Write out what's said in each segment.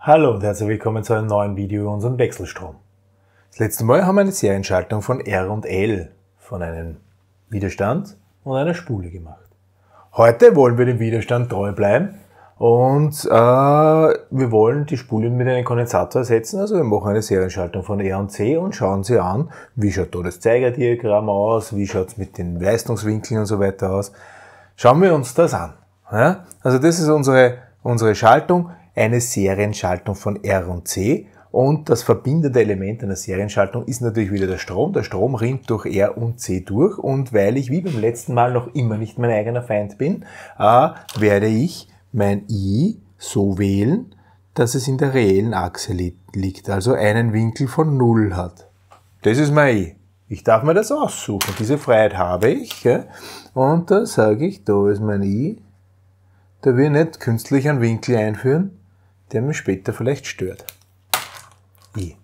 Hallo und herzlich willkommen zu einem neuen Video über unseren Wechselstrom. Das letzte Mal haben wir eine Serienschaltung von R und L, von einem Widerstand und einer Spule gemacht. Heute wollen wir dem Widerstand treu bleiben und äh, wir wollen die Spulen mit einem Kondensator ersetzen. Also wir machen eine Serienschaltung von R und C und schauen sie an, wie schaut da das Zeigerdiagramm aus, wie schaut es mit den Leistungswinkeln und so weiter aus. Schauen wir uns das an. Ja? Also das ist unsere, unsere Schaltung eine Serienschaltung von R und C. Und das verbindende Element einer Serienschaltung ist natürlich wieder der Strom. Der Strom rinnt durch R und C durch. Und weil ich wie beim letzten Mal noch immer nicht mein eigener Feind bin, äh, werde ich mein I so wählen, dass es in der reellen Achse li liegt, also einen Winkel von 0 hat. Das ist mein I. Ich darf mir das aussuchen. Diese Freiheit habe ich. Gell? Und da sage ich, da ist mein I. Da will ich nicht künstlich einen Winkel einführen, der mich später vielleicht stört. I.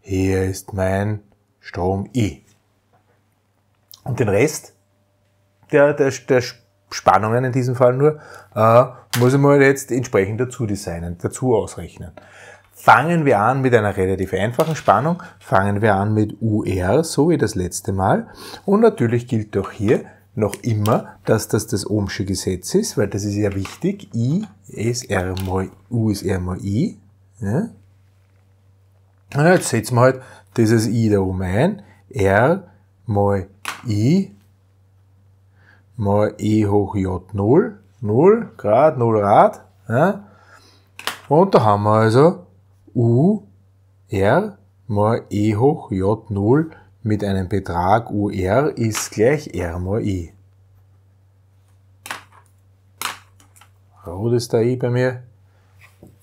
Hier ist mein Strom I. Und den Rest der, der, der Spannungen in diesem Fall nur, äh, muss ich mal jetzt entsprechend dazu designen, dazu ausrechnen. Fangen wir an mit einer relativ einfachen Spannung. Fangen wir an mit UR, so wie das letzte Mal. Und natürlich gilt auch hier, noch immer, dass das das Ohmsche Gesetz ist, weil das ist ja wichtig. I, ist R mal U ist R mal I. Ja? Und jetzt setzen wir halt dieses I da oben ein. R mal I mal E hoch J 0. 0 Grad, 0 Rad. Ja? Und da haben wir also U R mal E hoch J 0 mit einem Betrag UR ist gleich R mal I. Rot ist der I bei mir.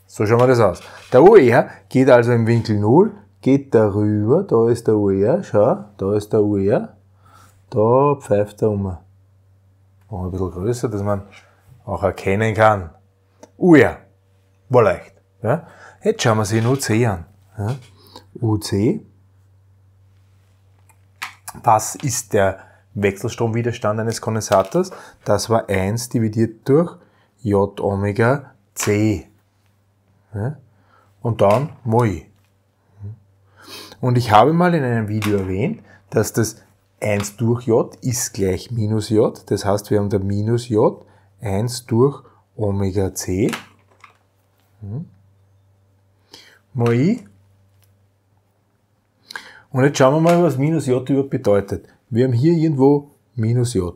So schauen wir das aus. Der UR geht also im Winkel 0, geht darüber, da ist der UR, schau, da ist der UR, da pfeift er um. Machen wir ein bisschen größer, dass man auch erkennen kann. UR, war leicht. Ja? Jetzt schauen wir sie in UC an. Ja? UC was ist der Wechselstromwiderstand eines Kondensators? Das war 1 dividiert durch J Omega C. Und dann Moi. Und ich habe mal in einem Video erwähnt, dass das 1 durch J ist gleich minus J. Das heißt, wir haben da minus J 1 durch Omega C. Hm? Moi und jetzt schauen wir mal, was minus j überhaupt bedeutet. Wir haben hier irgendwo minus j.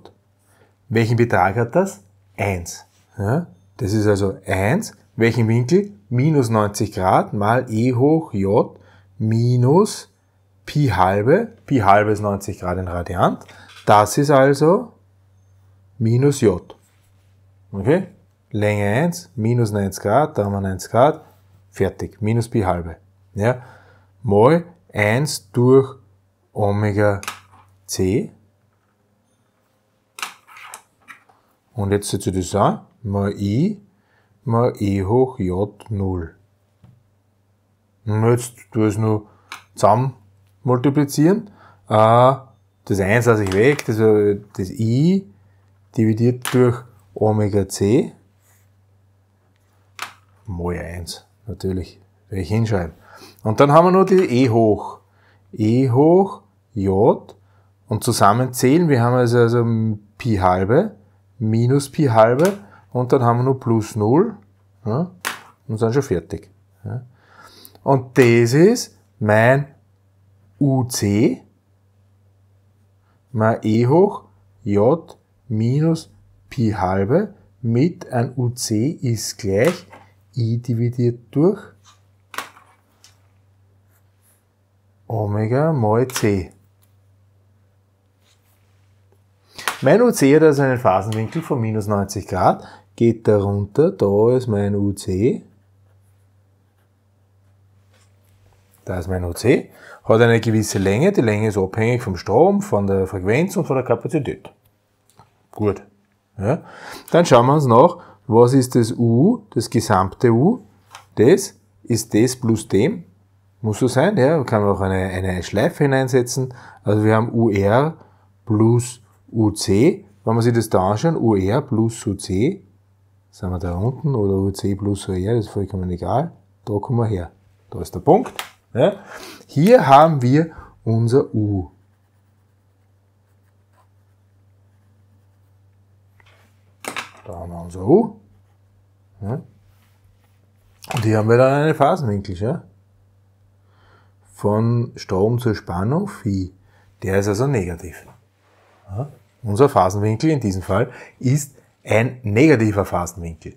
Welchen Betrag hat das? 1. Ja, das ist also 1. Welchen Winkel? Minus 90 Grad mal e hoch j minus Pi halbe, Pi halbe ist 90 Grad in Radiant, das ist also minus J. Okay? Länge 1, minus 90 Grad, da haben wir 90 Grad, fertig, minus Pi halbe. Ja? Mal 1 durch Omega C. Und jetzt setze ich das an, mal i mal e hoch j0. Und jetzt tue ich es nur zusammen multiplizieren. Äh, das 1 lasse ich weg, das, das i dividiert durch Omega c mal 1 natürlich. Will ich hinschreiben. Und dann haben wir nur die E hoch. E hoch J und zusammenzählen. Wir haben also, also Pi halbe minus Pi halbe und dann haben wir nur plus 0 ja, und sind schon fertig. Ja. Und das ist mein UC mal E hoch J minus Pi halbe mit ein UC ist gleich I dividiert durch Omega mal c. Mein UC hat also einen Phasenwinkel von minus 90 Grad, geht darunter, da ist mein UC, da ist mein UC, hat eine gewisse Länge, die Länge ist abhängig vom Strom, von der Frequenz und von der Kapazität. Gut. Ja. Dann schauen wir uns noch, was ist das U, das gesamte U? Das ist das plus dem, muss so sein, ja. Kann man auch eine, eine Schleife hineinsetzen. Also wir haben UR plus UC. Wenn man sich das da anschaut, UR plus UC, sind wir da unten, oder UC plus UR, das ist vollkommen egal. Da kommen wir her. Da ist der Punkt. Ja. Hier haben wir unser U. Da haben wir unser U. Ja. Und hier haben wir dann eine Phasenwinkel. Ja von Strom zur Spannung, Phi, der ist also negativ. Ja. Unser Phasenwinkel in diesem Fall ist ein negativer Phasenwinkel.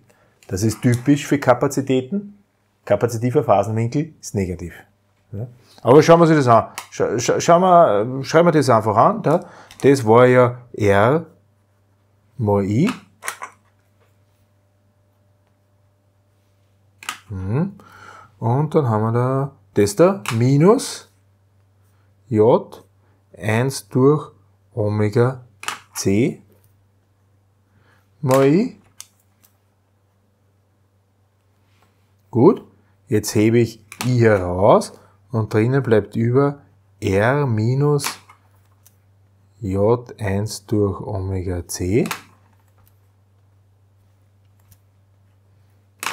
Das ist typisch für Kapazitäten. Kapazitiver Phasenwinkel ist negativ. Ja. Aber schauen wir uns das an. Scha scha schauen wir, äh, schreiben wir das einfach an. Da. Das war ja R mal I. Hm. Und dann haben wir da das da minus J 1 durch Omega C mal I. Gut, jetzt hebe ich I heraus und drinnen bleibt über R minus J1 durch Omega C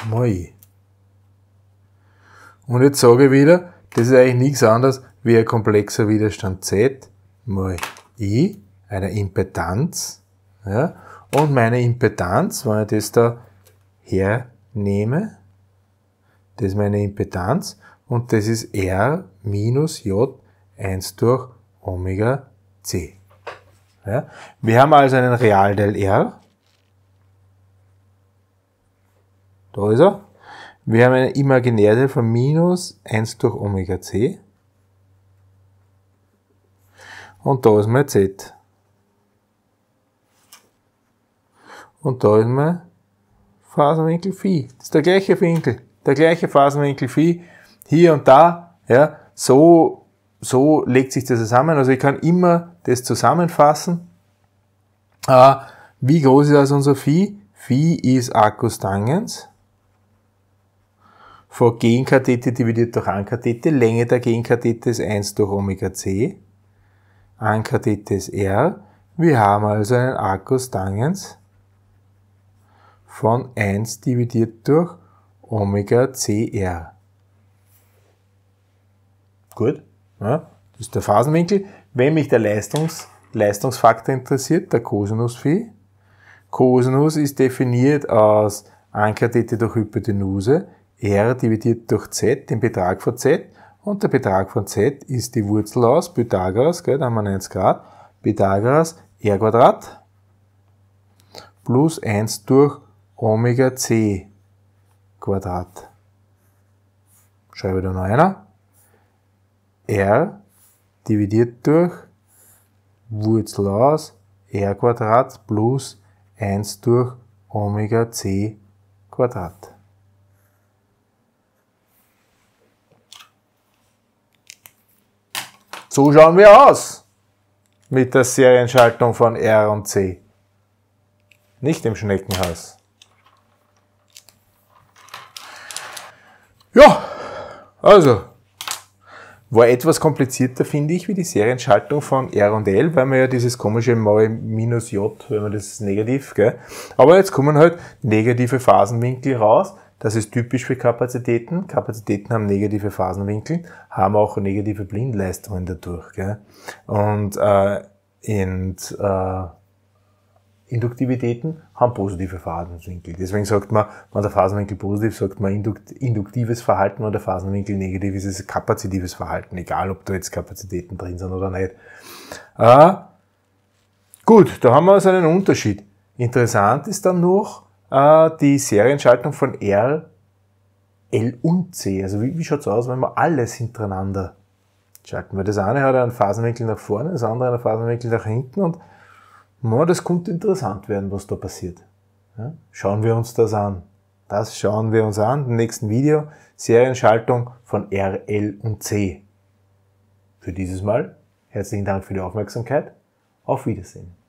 mal I. Und jetzt sage ich wieder, das ist eigentlich nichts anderes wie ein komplexer Widerstand Z mal I, einer Impedanz. Ja? Und meine Impedanz, wenn ich das da hernehme, das ist meine Impedanz und das ist R minus J 1 durch Omega C. Ja? Wir haben also einen Realteil R. Da ist er. Wir haben eine imaginäre von minus 1 durch Omega c. Und da ist mal z. Und da ist mal Phasenwinkel phi. Das ist der gleiche Winkel, der gleiche Phasenwinkel phi. Hier und da, ja, so, so legt sich das zusammen. Also ich kann immer das zusammenfassen. Äh, wie groß ist also unser phi? Phi ist Akkus Tangens vor Genkathete dividiert durch Ankathete. Länge der Genkathete ist 1 durch Omega C. Ankathete ist R. Wir haben also einen Arcus Tangens von 1 dividiert durch Omega CR. Gut, ja, das ist der Phasenwinkel. Wenn mich der Leistungs Leistungsfaktor interessiert, der Cosinus Phi. Cosinus ist definiert aus Ankathete durch Hypotenuse r dividiert durch z, den Betrag von z. Und der Betrag von z ist die Wurzel aus Pythagoras, gell, da haben wir 1 Grad, Pythagoras r Quadrat plus 1 durch Omega c Quadrat. Schreibe da noch einer. r dividiert durch Wurzel aus r Quadrat plus 1 durch Omega c Quadrat. So schauen wir aus mit der Serienschaltung von R und C. Nicht im Schneckenhaus. Ja, also war etwas komplizierter, finde ich, wie die Serienschaltung von R und L, weil man ja dieses komische Mal minus J, wenn man das ist negativ, gell? Aber jetzt kommen halt negative Phasenwinkel raus das ist typisch für Kapazitäten. Kapazitäten haben negative Phasenwinkel, haben auch negative Blindleistungen dadurch. Gell? Und, äh, und äh, Induktivitäten haben positive Phasenwinkel. Deswegen sagt man, wenn der Phasenwinkel positiv, sagt man indukt, induktives Verhalten und der Phasenwinkel negativ ist, ist kapazitives Verhalten, egal ob da jetzt Kapazitäten drin sind oder nicht. Äh, gut, da haben wir also einen Unterschied. Interessant ist dann noch, äh, die Serienschaltung von R, L und C. Also wie, wie schaut's aus, wenn wir alles hintereinander schalten? Weil das eine hat einen Phasenwinkel nach vorne, das andere einen Phasenwinkel nach hinten und na, das könnte interessant werden, was da passiert. Ja? Schauen wir uns das an. Das schauen wir uns an im nächsten Video. Serienschaltung von R, L und C. Für dieses Mal herzlichen Dank für die Aufmerksamkeit. Auf Wiedersehen.